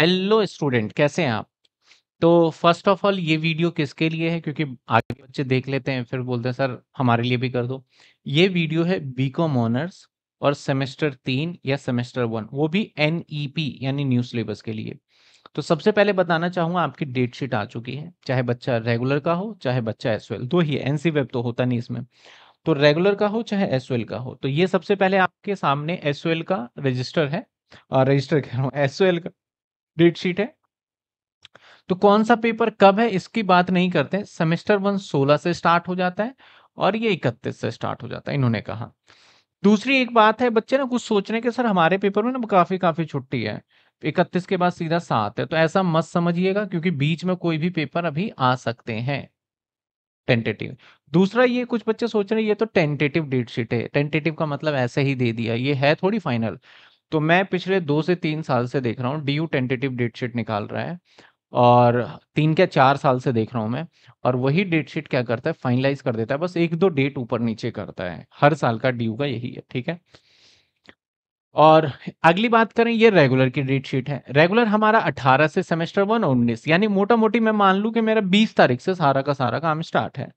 Hello student कैसे हैं आप तो फर्स्ट ऑफ ऑल ये वीडियो किसके लिए है क्योंकि आगे बच्चे देख लेते हैं फिर बोलते हैं सर हमारे लिए भी कर दो ये वीडियो है बीकॉम ऑनर्स और सेमेस्टर तीन या सेमेस्टर वन वो भी एन यानी न्यू सिलेबस के लिए तो सबसे पहले बताना चाहूंगा आपकी डेट शीट आ चुकी है चाहे बच्चा रेगुलर का हो चाहे बच्चा एस दो ही एनसी वेब तो होता नहीं इसमें तो रेगुलर का हो चाहे एस का हो तो ये सबसे पहले आपके सामने एस का रजिस्टर है रजिस्टर कह रहा हूँ एस का डेट शीट है तो कौन सा पेपर कब है इसकी बात नहीं करते सेमेस्टर वन सोलह से स्टार्ट हो जाता है और ये इकतीस से स्टार्ट हो जाता है इन्होंने कहा दूसरी एक बात है बच्चे ना कुछ सोचने के सर हमारे पेपर में ना काफी काफी छुट्टी है इकतीस के बाद सीधा सात है तो ऐसा मत समझिएगा क्योंकि बीच में कोई भी पेपर अभी आ सकते हैं टेंटेटिव दूसरा ये कुछ बच्चे सोच रहे हैं ये तो टेंटेटिव डेट शीट है टेंटेटिव का मतलब ऐसे ही दे दिया ये है थोड़ी फाइनल तो मैं पिछले दो से तीन साल से देख रहा हूँ D U tentative date sheet निकाल रहा है और तीन क्या चार साल से देख रहा हूँ मैं और वही डेट शीट क्या करता है फाइनलाइज कर देता है बस एक दो डेट ऊपर नीचे करता है हर साल का डी का यही है ठीक है और अगली बात करें ये रेगुलर की डेट शीट है रेगुलर हमारा 18 से सेमेस्टर वन उन्नीस यानी मोटा मोटी मैं मान लूँ कि मेरा 20 तारीख से सारा का सारा काम स्टार्ट है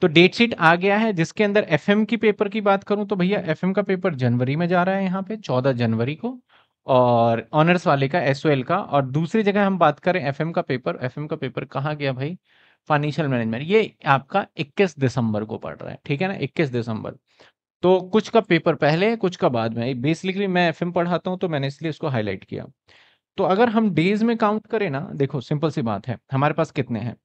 तो डेट शीट आ गया है जिसके अंदर एफ की पेपर की बात करूं तो भैया एफ हम्म। का पेपर जनवरी में जा रहा है यहाँ पे चौदह जनवरी को और ऑनर्स वाले का एस का और दूसरी जगह हम बात करें एफ का पेपर एफ का पेपर कहाँ गया भाई फाइनेंशियल मैनेजमेंट ये आपका 21 दिसंबर को पड़ रहा है ठीक है ना 21 दिसंबर तो कुछ का पेपर पहले कुछ का बाद में बेसिकली मैं एफ पढ़ाता हूँ तो मैंने इसलिए इसको हाईलाइट किया तो अगर हम डेज में काउंट करें ना देखो सिंपल सी बात है हमारे पास कितने हैं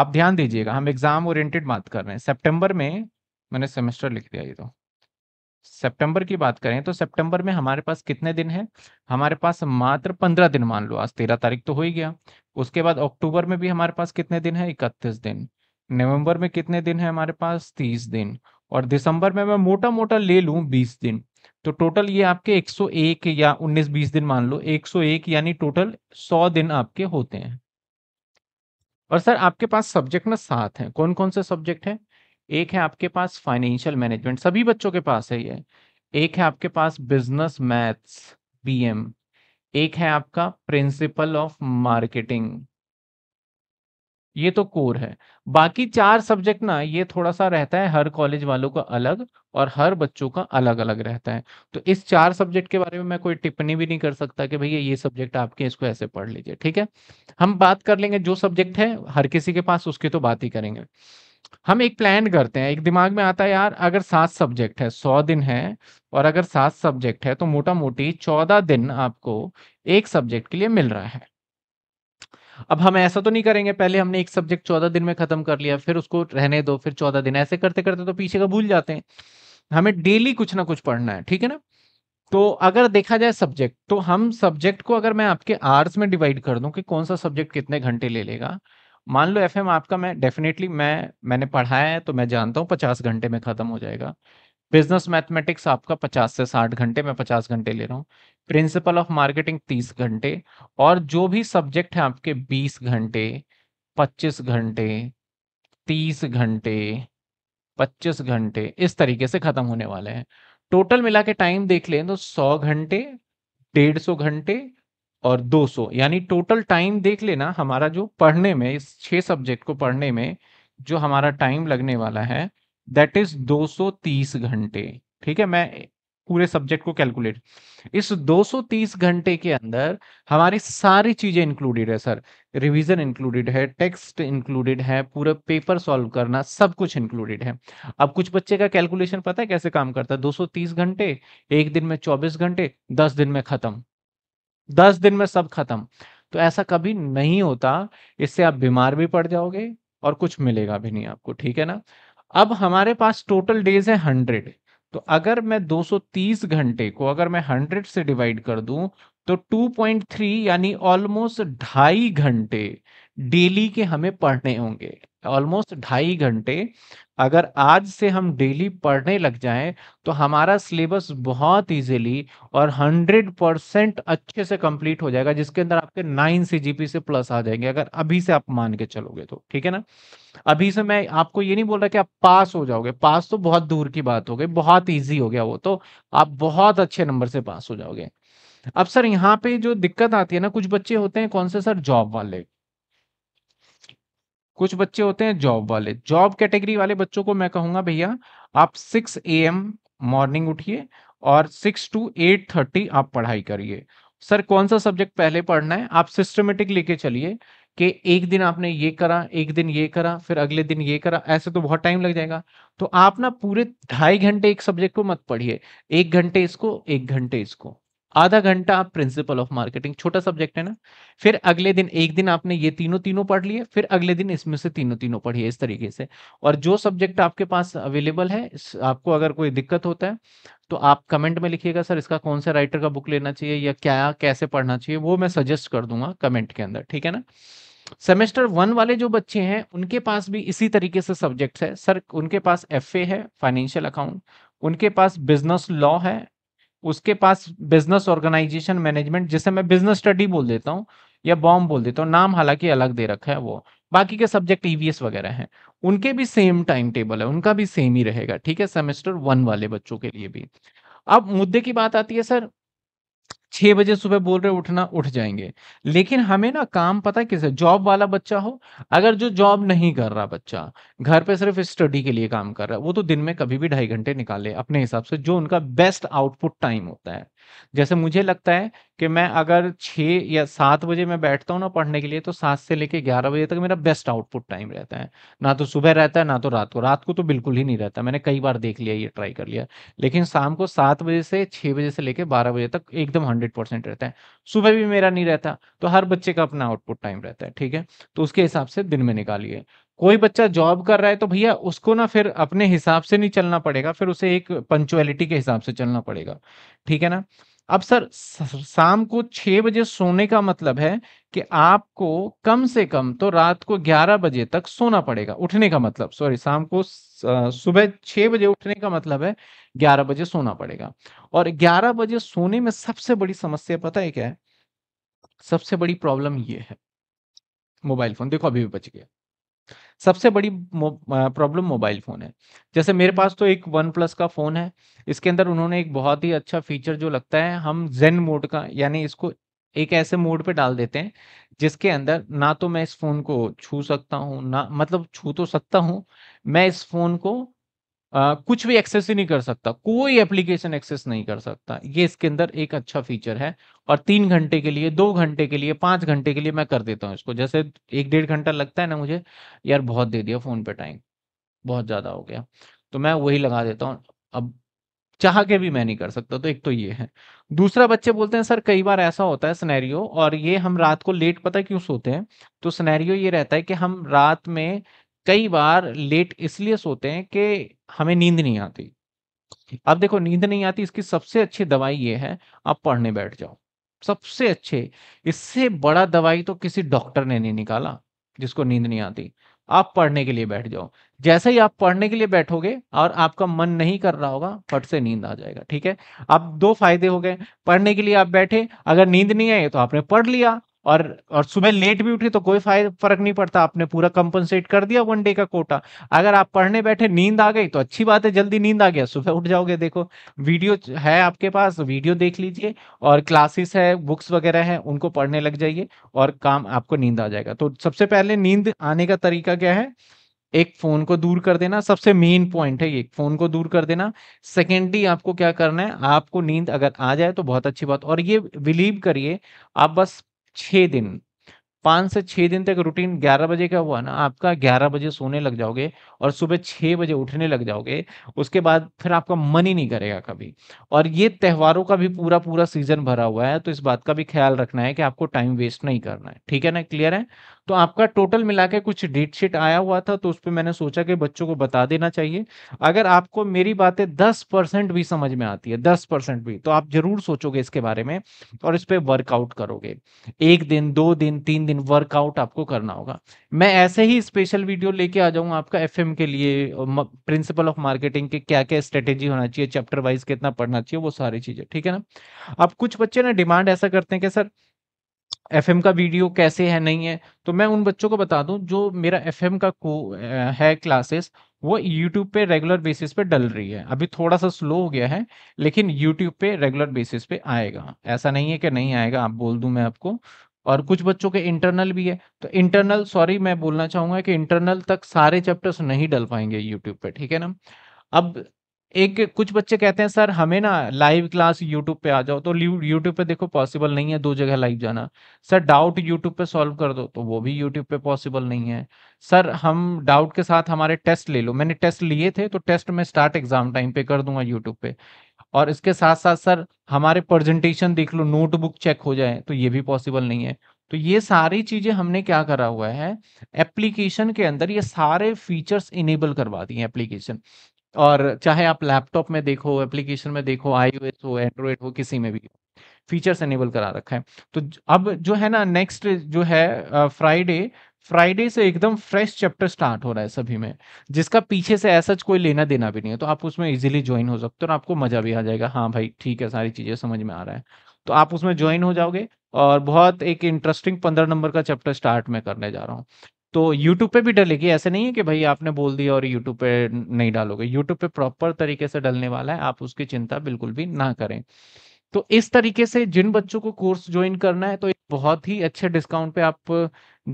आप ध्यान दीजिएगा हम एग्जाम ओरिएंटेड बात कर रहे हैं सितंबर में मैंने सेमेस्टर लिख दिया ये तो सितंबर की बात करें तो सितंबर में हमारे पास कितने दिन हैं हमारे पास मात्र पंद्रह दिन मान लो आज तेरह तारीख तो हो ही गया उसके बाद अक्टूबर में भी हमारे पास कितने दिन है इकतीस दिन नवम्बर में कितने दिन है हमारे पास तीस दिन और दिसंबर में मैं मोटा मोटा ले लूँ बीस दिन तो टोटल ये आपके 101 या 19-20 दिन मान लो 101 यानी टोटल 100 दिन आपके होते हैं और सर आपके पास सब्जेक्ट ना सात हैं कौन कौन से सब्जेक्ट हैं एक है आपके पास फाइनेंशियल मैनेजमेंट सभी बच्चों के पास है ये एक है आपके पास बिजनेस मैथ्स बीएम एक है आपका प्रिंसिपल ऑफ मार्केटिंग ये तो कोर है बाकी चार सब्जेक्ट ना ये थोड़ा सा रहता है हर कॉलेज वालों का अलग और हर बच्चों का अलग अलग रहता है तो इस चार सब्जेक्ट के बारे में मैं कोई टिप्पणी भी नहीं कर सकता कि भैया ये सब्जेक्ट आपके इसको ऐसे पढ़ लीजिए ठीक है हम बात कर लेंगे जो सब्जेक्ट है हर किसी के पास उसकी तो बात ही करेंगे हम एक प्लान करते हैं एक दिमाग में आता है यार अगर सात सब्जेक्ट है सौ दिन है और अगर सात सब्जेक्ट है तो मोटा मोटी चौदह दिन आपको एक सब्जेक्ट के लिए मिल रहा है अब हम ऐसा तो नहीं करेंगे पहले हमने एक सब्जेक्ट चौदह दिन में खत्म कर लिया फिर उसको रहने दो फिर चौदह दिन ऐसे करते करते तो पीछे का भूल जाते हैं हमें डेली कुछ ना कुछ पढ़ना है ठीक है ना तो अगर देखा जाए सब्जेक्ट तो हम सब्जेक्ट को अगर मैं आपके आर्ट्स में डिवाइड कर दूं कि कौन सा सब्जेक्ट कितने घंटे ले लेगा मान लो एफ आपका मैं डेफिनेटली मैं मैंने पढ़ाया है तो मैं जानता हूं पचास घंटे में खत्म हो जाएगा बिजनेस मैथमेटिक्स आपका 50 से 60 घंटे मैं 50 घंटे ले रहा हूँ प्रिंसिपल ऑफ मार्केटिंग 30 घंटे और जो भी सब्जेक्ट है आपके 20 घंटे 25 घंटे 30 घंटे 25 घंटे इस तरीके से खत्म होने वाले हैं टोटल मिला के टाइम देख लें तो 100 घंटे 150 घंटे और 200 यानी टोटल टाइम देख लेना हमारा जो पढ़ने में इस छः सब्जेक्ट को पढ़ने में जो हमारा टाइम लगने वाला है दैट इज 230 घंटे ठीक है मैं पूरे सब्जेक्ट को कैलकुलेट इस 230 घंटे के अंदर हमारी सारी चीजें इंक्लूडेड है सर रिवीजन इंक्लूडेड है टेक्स्ट इंक्लूडेड है पूरा पेपर सॉल्व करना सब कुछ इंक्लूडेड है अब कुछ बच्चे का कैलकुलेशन पता है कैसे काम करता है 230 घंटे एक दिन में 24 घंटे 10 दिन में खत्म 10 दिन में सब खत्म तो ऐसा कभी नहीं होता इससे आप बीमार भी पड़ जाओगे और कुछ मिलेगा भी नहीं आपको ठीक है ना अब हमारे पास टोटल डेज है हंड्रेड तो अगर मैं 230 घंटे को अगर मैं 100 से डिवाइड कर दूं तो 2.3 यानी ऑलमोस्ट ढाई घंटे डेली के हमें पढ़ने होंगे ऑलमोस्ट ढाई घंटे अगर आज से हम डेली पढ़ने लग जाएं तो हमारा सिलेबस बहुत इजीली और हंड्रेड परसेंट अच्छे से कंप्लीट हो जाएगा जिसके अंदर आपके नाइन सी से प्लस आ जाएंगे अगर अभी से आप मान के चलोगे तो ठीक है ना अभी से मैं आपको ये नहीं बोल रहा कि आप पास हो जाओगे पास तो बहुत दूर की बात हो गई बहुत ईजी हो गया वो तो आप बहुत अच्छे नंबर से पास हो जाओगे अब सर यहाँ पे जो दिक्कत आती है ना कुछ बच्चे होते हैं कौन से सर जॉब वाले कुछ बच्चे होते हैं जॉब वाले जॉब कैटेगरी वाले बच्चों को मैं कहूंगा भैया आप सिक्स ए एम मॉर्निंग उठिए और सिक्स टू एट थर्टी आप पढ़ाई करिए सर कौन सा सब्जेक्ट पहले पढ़ना है आप सिस्टमेटिक लेके चलिए कि एक दिन आपने ये करा एक दिन ये करा फिर अगले दिन ये करा ऐसे तो बहुत टाइम लग जाएगा तो आप ना पूरे ढाई घंटे एक सब्जेक्ट को मत पढ़िए एक घंटे इसको एक घंटे इसको आधा घंटा आप प्रिंसिपल ऑफ मार्केटिंग छोटा सब्जेक्ट है ना फिर अगले दिन एक दिन आपने ये तीनों तीनों पढ़ लिए फिर अगले दिन इसमें से तीनों तीनों पढ़िए इस तरीके से और जो सब्जेक्ट आपके पास अवेलेबल है आपको अगर कोई दिक्कत होता है तो आप कमेंट में लिखिएगा सर इसका कौन सा राइटर का बुक लेना चाहिए या क्या कैसे पढ़ना चाहिए वो मैं सजेस्ट कर दूंगा कमेंट के अंदर ठीक है ना सेमेस्टर वन वाले जो बच्चे हैं उनके पास भी इसी तरीके से सब्जेक्ट है सर उनके पास एफ है फाइनेंशियल अकाउंट उनके पास बिजनेस लॉ है उसके पास बिजनेस ऑर्गेनाइजेशन मैनेजमेंट जिसे मैं बिजनेस स्टडी बोल देता हूँ या बॉम्ब बोल देता हूँ नाम हालांकि अलग दे रखा है वो बाकी के सब्जेक्ट ईवीएस वगैरह हैं उनके भी सेम टाइम टेबल है उनका भी सेम ही रहेगा ठीक है सेमेस्टर वन वाले बच्चों के लिए भी अब मुद्दे की बात आती है सर छह बजे सुबह बोल रहे उठना उठ जाएंगे लेकिन हमें ना काम पता किसे जॉब वाला बच्चा हो अगर जो जॉब नहीं कर रहा बच्चा घर पे सिर्फ स्टडी के लिए काम कर रहा है वो तो दिन में कभी भी ढाई घंटे निकाले अपने हिसाब से जो उनका बेस्ट आउटपुट टाइम होता है जैसे मुझे लगता है कि मैं अगर छः या सात बजे मैं बैठता हूँ ना पढ़ने के लिए तो सात से लेकर ग्यारह बजे तक मेरा बेस्ट आउटपुट टाइम रहता है ना तो सुबह रहता है ना तो रात को रात को तो बिल्कुल ही नहीं रहता मैंने कई बार देख लिया ये ट्राई कर लिया लेकिन शाम को सात बजे से छः बजे से लेकर बारह बजे तक एकदम हंड्रेड परसेंट रहता है सुबह भी मेरा नहीं रहता तो हर बच्चे का अपना आउटपुट टाइम रहता है ठीक है तो उसके हिसाब से दिन में निकालिए कोई बच्चा जॉब कर रहा है तो भैया उसको ना फिर अपने हिसाब से नहीं चलना पड़ेगा फिर उसे एक पंचुअलिटी के हिसाब से चलना पड़ेगा ठीक है ना अब सर शाम को छह बजे सोने का मतलब है कि आपको कम से कम तो रात को ग्यारह बजे तक सोना पड़ेगा उठने का मतलब सॉरी शाम को सुबह छह बजे उठने का मतलब है ग्यारह बजे सोना पड़ेगा और ग्यारह बजे सोने में सबसे बड़ी समस्या पता है क्या है सबसे बड़ी प्रॉब्लम ये है मोबाइल फोन देखो अभी भी बच गया सबसे बड़ी प्रॉब्लम मोबाइल फ़ोन है जैसे मेरे पास तो एक वन प्लस का फ़ोन है इसके अंदर उन्होंने एक बहुत ही अच्छा फीचर जो लगता है हम जेन मोड का यानी इसको एक ऐसे मोड पे डाल देते हैं जिसके अंदर ना तो मैं इस फ़ोन को छू सकता हूँ ना मतलब छू तो सकता हूँ मैं इस फ़ोन को आ, कुछ भी एक्सेस ही नहीं कर सकता कोई एप्लीकेशन एक्सेस नहीं कर सकता ये इसके अंदर एक अच्छा फीचर है और तीन घंटे के लिए दो घंटे के लिए पांच घंटे के लिए मैं कर देता हूँ इसको जैसे एक डेढ़ घंटा लगता है ना मुझे यार बहुत दे दिया फोन पे टाइम बहुत ज्यादा हो गया तो मैं वही लगा देता हूँ अब चाह के भी मैं नहीं कर सकता तो एक तो ये है दूसरा बच्चे बोलते हैं सर कई बार ऐसा होता है स्नैरियो और ये हम रात को लेट पता क्यों सोते हैं तो स्नैरियो ये रहता है कि हम रात में कई बार लेट इसलिए सोते हैं कि हमें नींद नहीं आती अब देखो नींद नहीं आती इसकी सबसे अच्छी दवाई ये है आप पढ़ने बैठ जाओ सबसे अच्छे इससे बड़ा दवाई तो किसी डॉक्टर ने नहीं निकाला जिसको नींद नहीं आती आप पढ़ने के लिए बैठ जाओ जैसे ही आप पढ़ने के लिए बैठोगे और आपका मन नहीं कर रहा होगा फट से नींद आ जाएगा ठीक है अब दो फायदे हो गए पढ़ने के लिए आप बैठे अगर नींद नहीं आई तो आपने पढ़ लिया और और सुबह लेट भी उठे तो कोई फर्क नहीं पड़ता आपने पूरा कंपनसेट कर दिया वन डे का कोटा अगर आप पढ़ने बैठे नींद आ गई तो अच्छी बात है जल्दी नींद आ गया सुबह उठ जाओगे देखो वीडियो है आपके पास वीडियो देख लीजिए और क्लासेस है बुक्स वगैरह है उनको पढ़ने लग जाइए और काम आपको नींद आ जाएगा तो सबसे पहले नींद आने का तरीका क्या है एक फोन को दूर कर देना सबसे मेन पॉइंट है ये फोन को दूर कर देना सेकेंडली आपको क्या करना है आपको नींद अगर आ जाए तो बहुत अच्छी बात और ये बिलीव करिए आप बस छः दिन पाँच से छः दिन तक रूटीन ग्यारह बजे का हुआ ना आपका ग्यारह बजे सोने लग जाओगे और सुबह छः बजे उठने लग जाओगे उसके बाद फिर आपका मन ही नहीं करेगा कभी और ये त्योहारों का भी पूरा पूरा सीजन भरा हुआ है तो इस बात का भी ख्याल रखना है कि आपको टाइम वेस्ट नहीं करना है ठीक है ना क्लियर है तो आपका टोटल मिला के कुछ डेट शीट आया हुआ था तो उस पर मैंने सोचा कि बच्चों को बता देना चाहिए अगर आपको मेरी बातें दस परसेंट भी समझ में आती है दस परसेंट भी तो आप जरूर सोचोगे इसके बारे में और इस पर वर्कआउट करोगे एक दिन दो दिन तीन दिन वर्कआउट आपको करना होगा मैं ऐसे ही स्पेशल वीडियो लेके आ जाऊंगा आपका एफ के लिए प्रिंसिपल ऑफ मार्केटिंग के क्या क्या स्ट्रेटेजी होना चाहिए चैप्टर वाइज कितना पढ़ना चाहिए वो सारी चीजें ठीक है ना अब कुछ बच्चे ना डिमांड ऐसा करते हैं कि सर एफएम का वीडियो कैसे है नहीं है तो मैं उन बच्चों को बता दूं जो मेरा एफएम का है क्लासेस वो यूट्यूब पे रेगुलर बेसिस पे डल रही है अभी थोड़ा सा स्लो हो गया है लेकिन यूट्यूब पे रेगुलर बेसिस पे आएगा ऐसा नहीं है कि नहीं आएगा आप बोल दूं मैं आपको और कुछ बच्चों के इंटरनल भी है तो इंटरनल सॉरी मैं बोलना चाहूंगा कि इंटरनल तक सारे चैप्टर्स नहीं डल पाएंगे यूट्यूब पे ठीक है ना अब एक कुछ बच्चे कहते हैं सर हमें ना लाइव क्लास यूट्यूब पे आ जाओ तो यूट्यूब पे देखो पॉसिबल नहीं है दो जगह लाइव जाना सर डाउट यूट्यूब पे सॉल्व कर दो तो वो भी यूट्यूब पे पॉसिबल नहीं है सर हम डाउट के साथ हमारे टेस्ट ले लो मैंने टेस्ट लिए थे तो टेस्ट में स्टार्ट एग्जाम टाइम पे कर दूंगा यूट्यूब पे और इसके साथ साथ सर हमारे प्रेजेंटेशन देख लो नोटबुक चेक हो जाए तो ये भी पॉसिबल नहीं है तो ये सारी चीजें हमने क्या करा हुआ है एप्लीकेशन के अंदर ये सारे फीचर्स इनेबल करवा दिए एप्लीकेशन और चाहे आप लैपटॉप में देखो एप्लीकेशन में देखो आई हो एंड्रॉयड हो किसी में भी फीचर्स एनेबल करा रखा है तो अब जो है ना नेक्स्ट जो है फ्राइडे फ्राइडे से एकदम फ्रेश चैप्टर स्टार्ट हो रहा है सभी में जिसका पीछे से ऐसा कोई लेना देना भी नहीं है तो आप उसमें इजीली ज्वाइन हो सकते हो और आपको मजा भी आ जाएगा हाँ भाई ठीक है सारी चीजें समझ में आ रहा है तो आप उसमें ज्वाइन हो जाओगे और बहुत एक इंटरेस्टिंग पंद्रह नंबर का चैप्टर स्टार्ट में करने जा रहा हूँ तो यूट्यूब पे भी डलेगी ऐसे नहीं है कि भाई आपने बोल दिया और यूट्यूब पे नहीं डालोगे यूट्यूब पे प्रॉपर तरीके से डलने वाला है आप उसकी चिंता बिल्कुल भी ना करें तो इस तरीके से जिन बच्चों को कोर्स ज्वाइन करना है तो बहुत ही अच्छे डिस्काउंट पे आप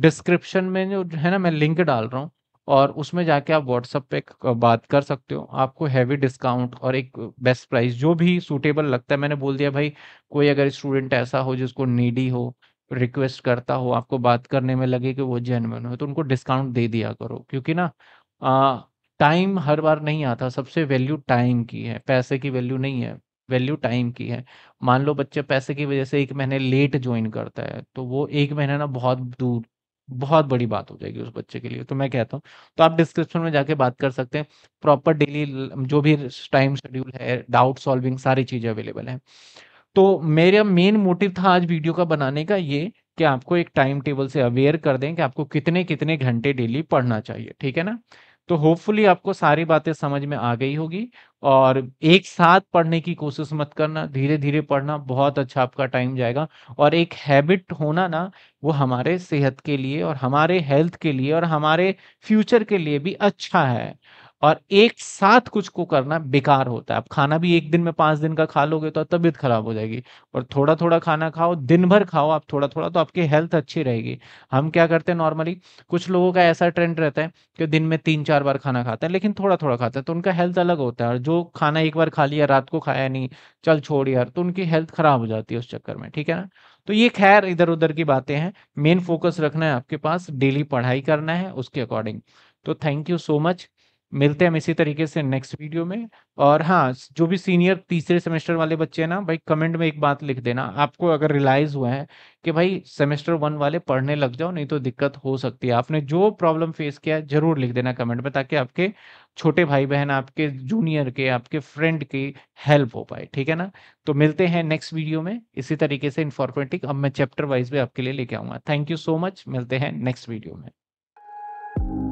डिस्क्रिप्शन में जो है ना मैं लिंक डाल रहा हूँ और उसमें जाके आप व्हाट्सअप पे बात कर सकते हो आपको हैवी डिस्काउंट और एक बेस्ट प्राइस जो भी सूटेबल लगता है मैंने बोल दिया भाई कोई अगर स्टूडेंट ऐसा हो जिसको नीडी हो रिक्वेस्ट करता हो आपको बात करने में लगे कि वो जेनवन हो तो उनको डिस्काउंट दे दिया करो क्योंकि ना टाइम हर बार नहीं आता सबसे वैल्यू टाइम की है पैसे की वैल्यू नहीं है वैल्यू टाइम की है मान लो बच्चे पैसे की वजह से एक महीने लेट ज्वाइन करता है तो वो एक महीना ना बहुत दूर बहुत बड़ी बात हो जाएगी उस बच्चे के लिए तो मैं कहता हूँ तो आप डिस्क्रिप्शन में जाके बात कर सकते हैं प्रॉपर डेली जो भी टाइम शेड्यूल है डाउट सॉल्विंग सारी चीज़ें अवेलेबल है तो मेरा मेन मोटिव था आज वीडियो का बनाने का ये कि आपको एक टाइम टेबल से अवेयर कर दें कि आपको कितने कितने घंटे डेली पढ़ना चाहिए ठीक है ना तो होपफुली आपको सारी बातें समझ में आ गई होगी और एक साथ पढ़ने की कोशिश मत करना धीरे धीरे पढ़ना बहुत अच्छा आपका टाइम जाएगा और एक हैबिट होना ना वो हमारे सेहत के लिए और हमारे हेल्थ के लिए और हमारे फ्यूचर के लिए भी अच्छा है और एक साथ कुछ को करना बेकार होता है आप खाना भी एक दिन में पांच दिन का खा लोगे तो तबीयत खराब हो जाएगी और थोड़ा थोड़ा खाना खाओ दिन भर खाओ आप थोड़ा थोड़ा तो आपकी हेल्थ अच्छी रहेगी हम क्या करते हैं नॉर्मली कुछ लोगों का ऐसा ट्रेंड रहता है कि दिन में तीन चार बार खाना खाते हैं लेकिन थोड़ा थोड़ा खाते हैं तो उनका हेल्थ अलग होता है और जो खाना एक बार खा लिया रात को खाया नहीं चल छोड़ यार तो उनकी हेल्थ खराब हो जाती है उस चक्कर में ठीक है ना तो ये खैर इधर उधर की बातें हैं मेन फोकस रखना है आपके पास डेली पढ़ाई करना है उसके अकॉर्डिंग तो थैंक यू सो मच मिलते हैं हम इसी तरीके से नेक्स्ट वीडियो में और हाँ जो भी सीनियर तीसरे सेमेस्टर वाले बच्चे हैं ना भाई कमेंट में एक बात लिख देना आपको अगर रिलाइज हुआ है कि भाई सेमेस्टर वन वाले पढ़ने लग जाओ नहीं तो दिक्कत हो सकती है आपने जो प्रॉब्लम फेस किया जरूर लिख देना कमेंट में ताकि आपके छोटे भाई बहन आपके जूनियर के आपके फ्रेंड की हेल्प हो पाए ठीक है ना तो मिलते हैं नेक्स्ट वीडियो में इसी तरीके से इन्फॉर्मेटिक अब मैं चैप्टर वाइज भी आपके लिए लेके आऊँगा थैंक यू सो मच मिलते हैं नेक्स्ट वीडियो में